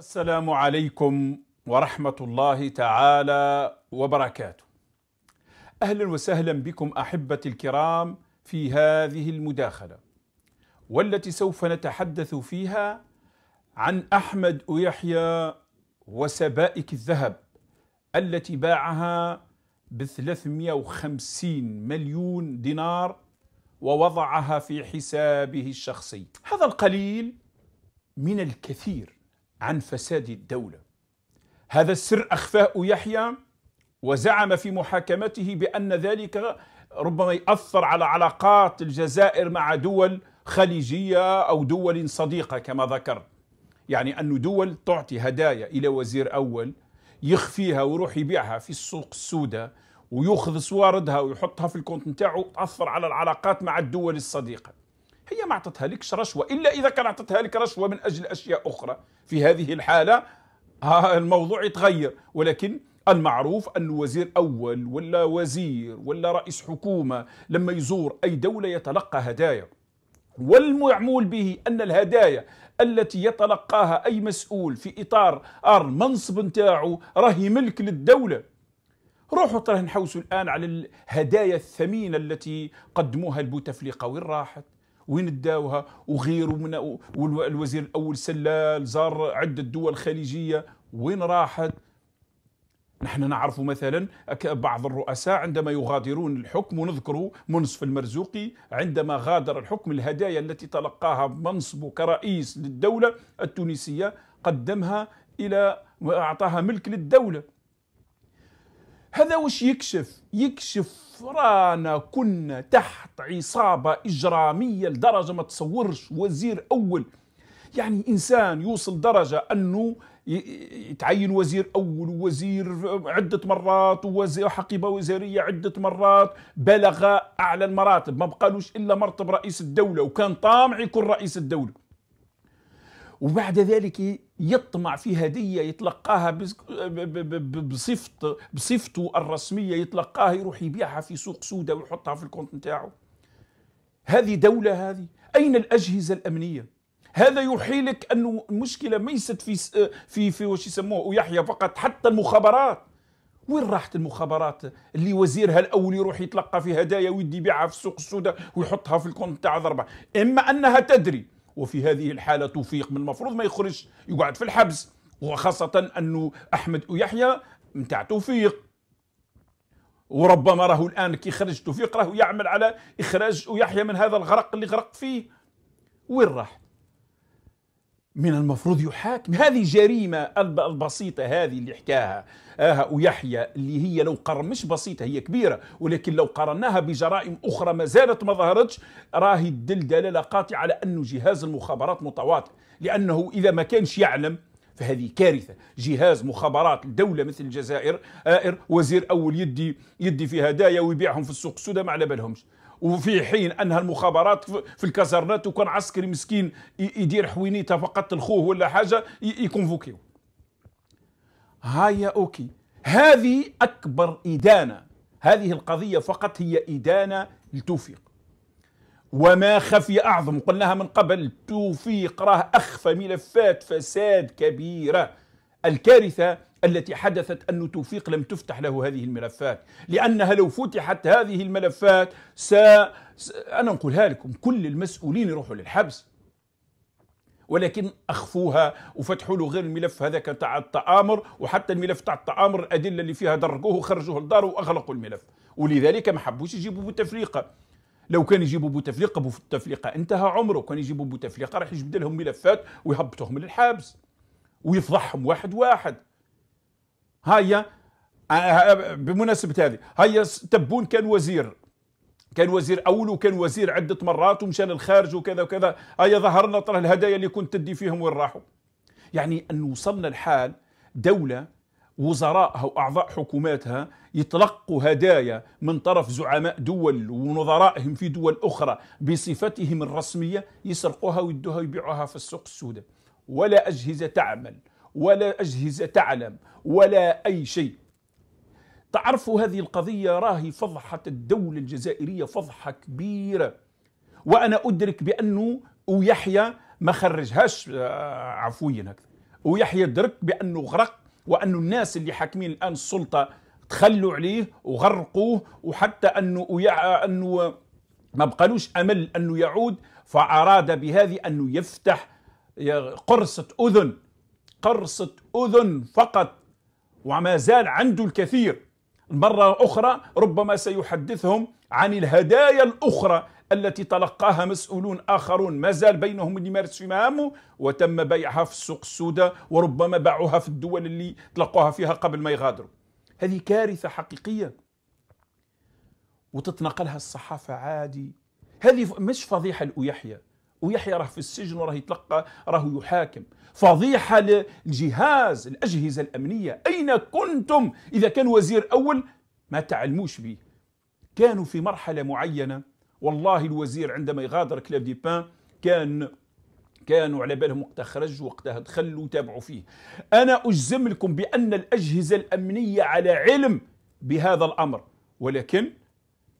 السلام عليكم ورحمة الله تعالى وبركاته. أهلا وسهلا بكم أحبتي الكرام في هذه المداخلة والتي سوف نتحدث فيها عن أحمد ويحيى وسبائك الذهب التي باعها ب 350 مليون دينار ووضعها في حسابه الشخصي. هذا القليل من الكثير عن فساد الدولة هذا السر أخفاه يحيى وزعم في محاكمته بأن ذلك ربما يأثر على علاقات الجزائر مع دول خليجية أو دول صديقة كما ذكر يعني أن دول تعطي هدايا إلى وزير أول يخفيها ويروح يبيعها في السوق السوداء ويأخذ سواردها ويحطها في الكونت نتاعه تأثر على العلاقات مع الدول الصديقة هي ما لكش رشوه الا اذا كان اعطتها لك رشوه من اجل اشياء اخرى في هذه الحاله الموضوع يتغير ولكن المعروف أن وزير أول ولا وزير ولا رئيس حكومة لما يزور أي دولة يتلقى هدايا والمعمول به أن الهدايا التي يتلقاها أي مسؤول في إطار المنصب نتاعو راهي ملك للدولة روحوا ترى نحوسوا الآن على الهدايا الثمينة التي قدموها البوتفليقة وين راحت وين داوها وغيره من والوزير الاول سلال زار عده دول خليجيه وين راحت نحن نعرف مثلا بعض الرؤساء عندما يغادرون الحكم ونذكر منصف المرزوقي عندما غادر الحكم الهدايا التي تلقاها منصبه كرئيس للدولة التونسية قدمها إلى اعطاها ملك للدولة هذا وش يكشف يكشف رانا كنا تحت عصابة إجرامية لدرجة ما تصورش وزير أول يعني إنسان يوصل درجة أنه يتعين وزير أول ووزير عدة مرات ووزير حقيبة وزارية عدة مرات بلغ أعلى المراتب ما بقالوش إلا مرتب رئيس الدولة وكان طامع يكون رئيس الدولة وبعد ذلك يطمع في هدية يتلقاها بصفته بصفته الرسمية يتلقاها يروح يبيعها في سوق سودة ويحطها في الكونت نتاعه هذه دولة هذه أين الأجهزة الأمنية هذا يوحي لك أنه المشكلة ليست في في في وش يسموه ويحيى فقط حتى المخابرات وين راحت المخابرات اللي وزيرها الاول يروح يتلقى في هدايا ويدي يبيعها في السوق السوداء ويحطها في الكونت تاع ضربه اما انها تدري وفي هذه الحالة توفيق من المفروض ما يخرج يقعد في الحبس وخاصة أنه أحمد ويحيى متاع توفيق وربما راهو الآن كي خرج توفيق راهو يعمل على إخراج ويحيى من هذا الغرق اللي غرق فيه وين راح من المفروض يحاكم هذه جريمة البسيطة هذه اللي حكاها آه ويحيى اللي هي لو قرن مش بسيطة هي كبيرة ولكن لو قرناها بجرائم أخرى ما زالت ما ظهرتش راهي الدل دلالة قاطعة على أنه جهاز المخابرات متواطئ لأنه إذا ما كانش يعلم فهذه كارثة جهاز مخابرات الدولة مثل الجزائر آئر آه، وزير أول يدي يدي في هدايا ويبيعهم في السوق السوداء ما على بالهمش وفي حين انها المخابرات في الكازرنات وكان عسكري مسكين يدير حوينيته فقط الخوه ولا حاجه يكونفوكيو هيا اوكي هذه اكبر ادانه هذه القضيه فقط هي ادانه لتوفيق وما خفي اعظم قلناها من قبل توفيق راه اخفى ملفات فساد كبيره الكارثه التي حدثت أن توفيق لم تفتح له هذه الملفات لأنها لو فتحت هذه الملفات س... أنا نقولها لكم كل المسؤولين يروحوا للحبس ولكن اخفوها وفتحوا له غير الملف هذاك تاع التآمر وحتى الملف تاع التآمر الادله اللي فيها درقوه وخرجوه لداره واغلقوا الملف ولذلك ما حبوش يجيبوا بوتفليقه لو كان يجيبوا بوتفليقه بوتفليقه انتهى عمره كان يجيبوا بوتفليقه راح يجبد لهم ملفات ويهبطهم للحبس ويفضحهم واحد واحد هيا آه، آه، آه، بمناسبه هذه هيا تبون كان وزير كان وزير اول وكان وزير عده مرات ومشان الخارج وكذا وكذا هيا ظهرنا طرح الهدايا اللي كنت تدي فيهم وين راحوا يعني ان وصلنا الحال دوله وزرائها واعضاء حكوماتها يتلقوا هدايا من طرف زعماء دول ونظرائهم في دول اخرى بصفتهم الرسميه يسرقوها ويدوها ويبيعوها في السوق السوداء ولا اجهزه تعمل ولا أجهزة تعلم ولا أي شيء تعرفوا هذه القضية راهي فضحة الدولة الجزائرية فضحة كبيرة وأنا أدرك بأنه ويحيى ما خرجهاش آه، عفويا هكذا ويحيى درك بأنه غرق وأنه الناس اللي حاكمين الآن السلطة تخلوا عليه وغرقوه وحتى أنه, أنه ما بقالوش أمل أنه يعود فأراد بهذه أنه يفتح قرصة أذن قرصة أذن فقط وما زال عنده الكثير مرة أخرى ربما سيحدثهم عن الهدايا الأخرى التي تلقاها مسؤولون آخرون ما زال بينهم اللي مارس مهامه وتم بيعها في السوق السوداء وربما باعوها في الدول اللي تلقوها فيها قبل ما يغادروا هذه كارثة حقيقية وتتنقلها الصحافة عادي هذه مش فضيحة الأويحية ويحيى راه في السجن وراه يتلقى راه يحاكم فضيحة للجهاز الأجهزة الأمنية أين كنتم إذا كان وزير أول ما تعلموش به كانوا في مرحلة معينة والله الوزير عندما يغادر كلاب دي بان كان كانوا على بالهم وقتها خرج وقتها دخل وتابعوا فيه أنا أجزم لكم بأن الأجهزة الأمنية على علم بهذا الأمر ولكن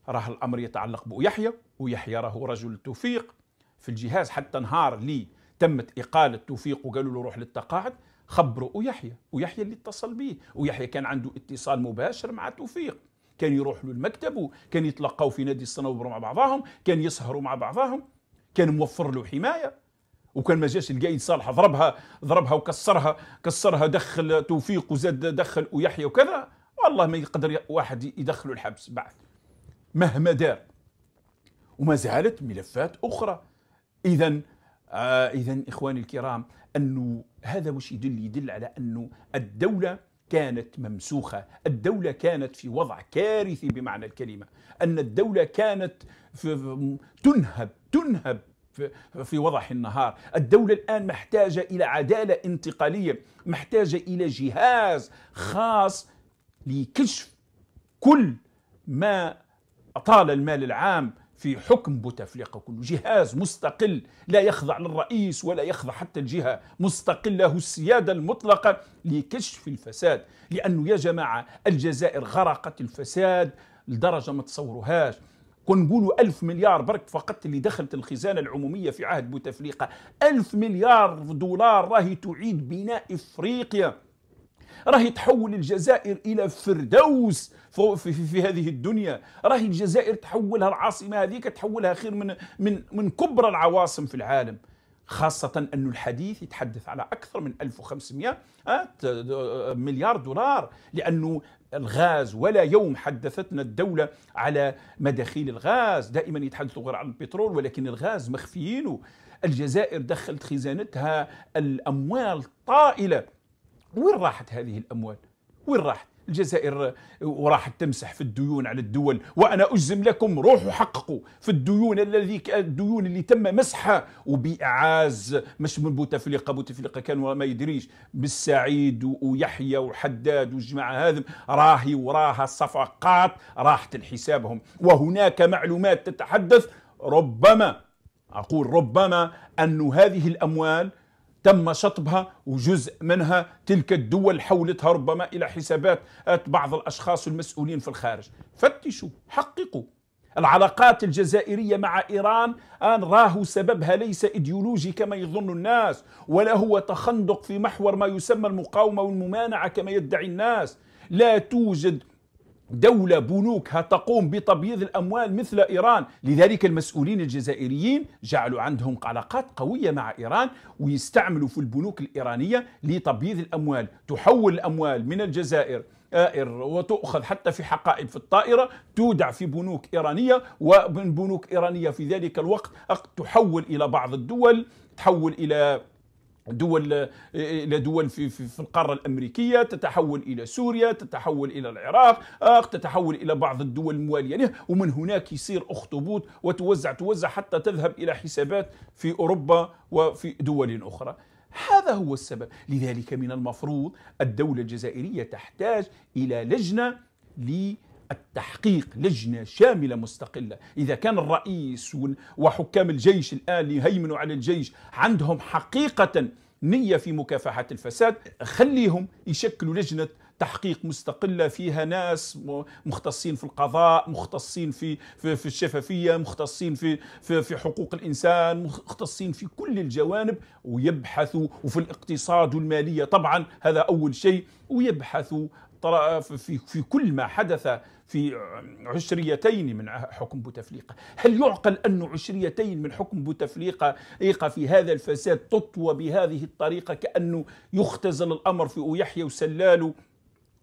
راه الأمر يتعلق بيحيى ويحيى راه رجل توفيق في الجهاز حتى نهار لي تمت إقالة توفيق وقالوا له روح للتقاعد خبروا ويحيى ويحيى اللي اتصل به ويحيى كان عنده اتصال مباشر مع توفيق كان يروح له المكتب كان يتلقاو في نادي الصنوبر مع بعضهم كان يسهروا مع بعضهم كان موفر له حمايه وكان ما جاش القايد صالح ضربها ضربها وكسرها كسرها دخل توفيق وزاد دخل ويحيى وكذا والله ما يقدر واحد يدخله الحبس بعد مهما دار وما زالت ملفات اخرى اذا آه، اذا اخواني الكرام انه هذا وش يدل يدل على انه الدوله كانت ممسوخه، الدوله كانت في وضع كارثي بمعنى الكلمه، ان الدوله كانت في تنهب تنهب في وضح النهار الدولة الآن محتاجة إلى عدالة انتقالية محتاجة إلى جهاز خاص لكشف كل ما أطال المال العام في حكم بوتفليقه كله جهاز مستقل لا يخضع للرئيس ولا يخضع حتى الجهة مستقل له السيادة المطلقة لكشف الفساد لأنه يا جماعة الجزائر غرقت الفساد لدرجة ما تصوروهاش ونقولوا ألف مليار برك فقط اللي دخلت الخزانة العمومية في عهد بوتفليقة ألف مليار دولار راهي تعيد بناء إفريقيا راهي تحول الجزائر الى فردوس في, في, في هذه الدنيا راهي الجزائر تحولها العاصمه هذيك تحولها خير من من من كبرى العواصم في العالم خاصة أن الحديث يتحدث على أكثر من 1500 مليار دولار لأنه الغاز ولا يوم حدثتنا الدولة على مداخيل الغاز دائما يتحدثوا غير عن البترول ولكن الغاز مخفيينه الجزائر دخلت خزانتها الأموال طائلة وين راحت هذه الأموال وين راحت الجزائر آه، وراحت تمسح في الديون على الدول وأنا أجزم لكم روحوا حققوا في الديون الذي الديون اللي تم مسحها وبإعاز مش من بوتفليقة بوتفليقة كان ما يدريش بالسعيد ويحيى وحداد والجماعة هذم راهي وراها صفقات راحت لحسابهم وهناك معلومات تتحدث ربما أقول ربما أن هذه الأموال تم شطبها وجزء منها تلك الدول حولتها ربما إلى حسابات بعض الأشخاص المسؤولين في الخارج فتشوا حققوا العلاقات الجزائرية مع إيران أن راه سببها ليس إيديولوجي كما يظن الناس ولا هو تخندق في محور ما يسمى المقاومة والممانعة كما يدعي الناس لا توجد دولة بنوكها تقوم بتبييض الأموال مثل إيران لذلك المسؤولين الجزائريين جعلوا عندهم علاقات قوية مع إيران ويستعملوا في البنوك الإيرانية لتبييض الأموال تحول الأموال من الجزائر آئر وتؤخذ حتى في حقائب في الطائرة تودع في بنوك إيرانية ومن بنوك إيرانية في ذلك الوقت تحول إلى بعض الدول تحول إلى دول الى دول في, في, في القاره الامريكيه تتحول الى سوريا تتحول الى العراق آه، تتحول الى بعض الدول المواليه له ومن هناك يصير اخطبوط وتوزع توزع حتى تذهب الى حسابات في اوروبا وفي دول اخرى هذا هو السبب لذلك من المفروض الدوله الجزائريه تحتاج الى لجنه لي التحقيق لجنة شاملة مستقلة إذا كان الرئيس وحكام الجيش الآن يهيمنوا على الجيش عندهم حقيقة نية في مكافحة الفساد خليهم يشكلوا لجنة تحقيق مستقلة فيها ناس مختصين في القضاء مختصين في في, في الشفافية مختصين في, في في حقوق الإنسان مختصين في كل الجوانب ويبحثوا وفي الاقتصاد والمالية طبعا هذا أول شيء ويبحثوا في, في كل ما حدث في عشريتين من حكم بوتفليقة هل يعقل أن عشريتين من حكم بوتفليقة في هذا الفساد تطوى بهذه الطريقة كأنه يختزل الأمر في يحيى وسلاله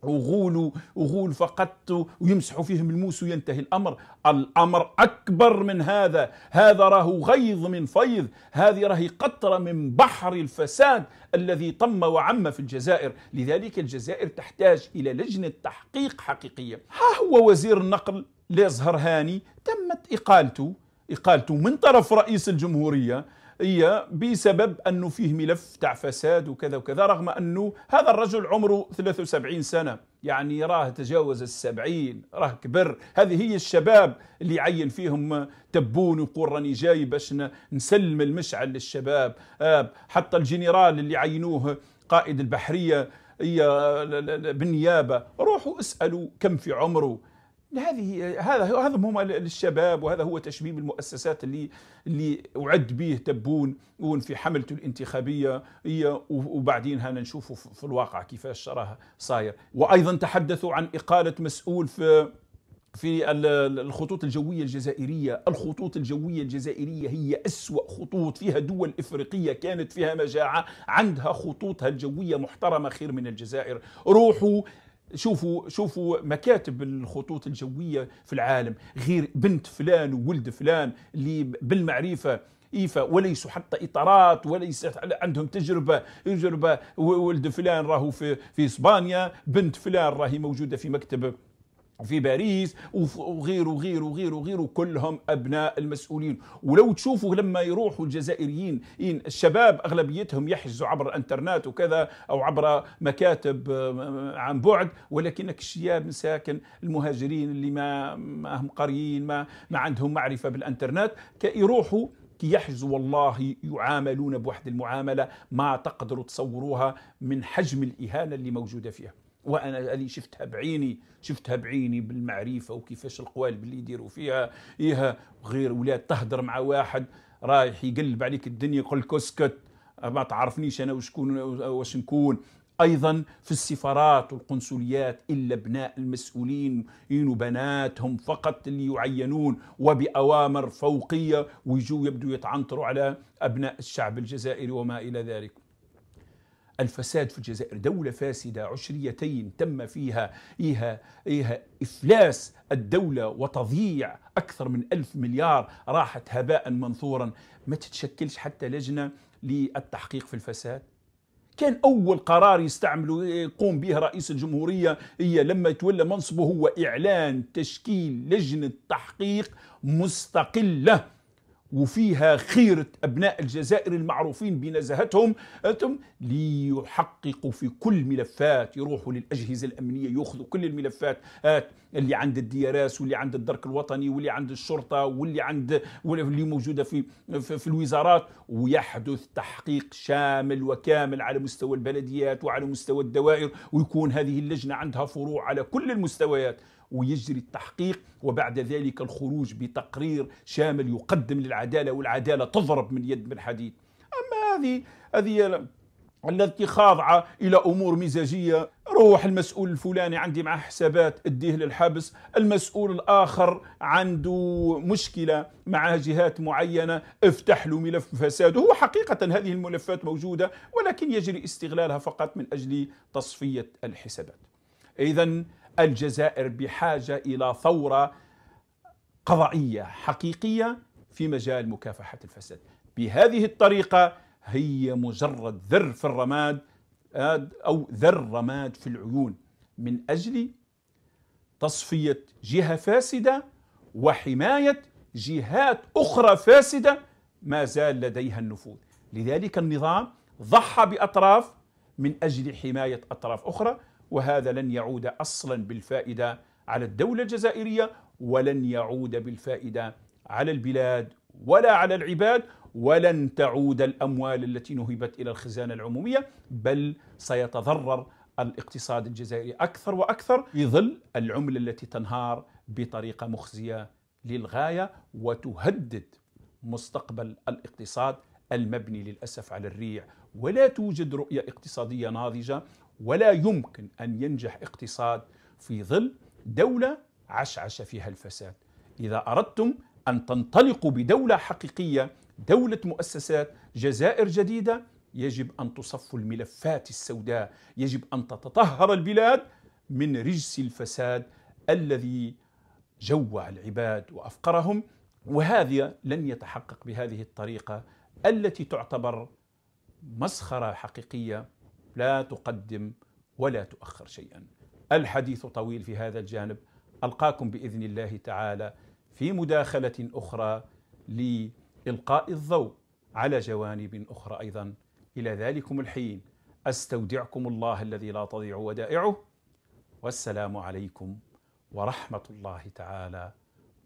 عغول وغول فقط ويمسحوا فيهم الموس وينتهي الامر الامر اكبر من هذا هذا راه غيظ من فيض هذه راهي قطره من بحر الفساد الذي طم وعم في الجزائر لذلك الجزائر تحتاج الى لجنه تحقيق حقيقيه ها هو وزير النقل لازهر هاني تمت اقالته اقالته من طرف رئيس الجمهوريه هي بسبب أنه فيه ملف تاع فساد وكذا وكذا رغم أنه هذا الرجل عمره 73 سنة يعني راه تجاوز السبعين راه كبر هذه هي الشباب اللي يعين فيهم تبون ويقول راني جاي باش نسلم المشعل للشباب آه، حتى الجنرال اللي عينوه قائد البحرية آه، بالنيابة روحوا اسألوا كم في عمره هذه هذا هذا هم للشباب وهذا هو تشبيب المؤسسات اللي اللي اعد به تبون في حملته الانتخابيه هي وبعدين هنا نشوفوا في الواقع كيفاش راه صاير وايضا تحدثوا عن اقاله مسؤول في في الخطوط الجوية الجزائرية الخطوط الجوية الجزائرية هي أسوأ خطوط فيها دول إفريقية كانت فيها مجاعة عندها خطوطها الجوية محترمة خير من الجزائر روحوا شوفوا شوفوا مكاتب الخطوط الجويه في العالم غير بنت فلان وولد فلان اللي بالمعرفه ايفا وليس حتى اطارات وليس عندهم تجربه تجربه ولد فلان راهو في في اسبانيا بنت فلان راهي موجوده في مكتب في باريس وغيره وغيره وغيره وغيره كلهم ابناء المسؤولين ولو تشوفوا لما يروحوا الجزائريين الشباب اغلبيتهم يحجزوا عبر الانترنت وكذا او عبر مكاتب آه، عن بعد ولكنك الشياب ساكن المهاجرين اللي ما ما هم قريين ما ما عندهم معرفه بالانترنت يروحوا كي يحجزوا والله يعاملون بواحد المعامله ما تقدروا تصوروها من حجم الاهانه اللي موجوده فيها وانا اللي شفتها بعيني شفتها بعيني بالمعرفه وكيفاش القوالب اللي يديروا فيها ايها غير ولاد تهدر مع واحد رايح يقلب عليك الدنيا يقول لك اسكت ما تعرفنيش انا وشكون واش نكون ايضا في السفارات والقنصليات الا ابناء المسؤولين بناتهم فقط اللي يعينون وباوامر فوقيه ويجوا يبدو يتعنطروا على ابناء الشعب الجزائري وما الى ذلك الفساد في الجزائر دولة فاسدة عشريتين تم فيها إيها, إيها إفلاس الدولة وتضييع أكثر من ألف مليار راحت هباء منثورا ما تتشكلش حتى لجنة للتحقيق في الفساد كان أول قرار يستعمله يقوم به رئيس الجمهورية هي لما يتولى منصبه هو إعلان تشكيل لجنة تحقيق مستقلة وفيها خيرة أبناء الجزائر المعروفين بنزاهتهم ليحققوا في كل ملفات يروحوا للأجهزة الأمنية يأخذوا كل الملفات آه، اللي عند الدياراس واللي عند الدرك الوطني واللي عند الشرطة واللي عند واللي موجودة في, في, في الوزارات ويحدث تحقيق شامل وكامل على مستوى البلديات وعلى مستوى الدوائر ويكون هذه اللجنة عندها فروع على كل المستويات ويجري التحقيق وبعد ذلك الخروج بتقرير شامل يقدم للعداله والعداله تضرب من يد من حديد اما هذه هذه التي خاضعه الى امور مزاجيه روح المسؤول الفلاني عندي معه حسابات اديه للحبس المسؤول الآخر عنده مشكلة مع جهات معينة افتح له ملف فساد هو حقيقة هذه الملفات موجودة ولكن يجري استغلالها فقط من أجل تصفية الحسابات إذا الجزائر بحاجه الى ثوره قضائيه حقيقيه في مجال مكافحه الفساد بهذه الطريقه هي مجرد ذر في الرماد آه، او ذر رماد في العيون من اجل تصفيه جهه فاسده وحمايه جهات اخرى فاسده ما زال لديها النفوذ لذلك النظام ضحى باطراف من اجل حمايه اطراف اخرى وهذا لن يعود اصلا بالفائده على الدوله الجزائريه ولن يعود بالفائده على البلاد ولا على العباد ولن تعود الاموال التي نهبت الى الخزانه العموميه بل سيتضرر الاقتصاد الجزائري اكثر واكثر في ظل العمله التي تنهار بطريقه مخزيه للغايه وتهدد مستقبل الاقتصاد المبني للاسف على الريع ولا توجد رؤيه اقتصاديه ناضجه ولا يمكن أن ينجح اقتصاد في ظل دولة عشعش فيها الفساد إذا أردتم أن تنطلقوا بدولة حقيقية دولة مؤسسات جزائر جديدة يجب أن تصفوا الملفات السوداء يجب أن تتطهر البلاد من رجس الفساد الذي جوع العباد وأفقرهم وهذا لن يتحقق بهذه الطريقة التي تعتبر مسخرة حقيقية لا تقدم ولا تؤخر شيئا الحديث طويل في هذا الجانب القاكم باذن الله تعالى في مداخله اخرى لالقاء الضوء على جوانب اخرى ايضا الى ذلكم الحين استودعكم الله الذي لا تضيع ودائعه والسلام عليكم ورحمه الله تعالى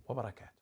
وبركاته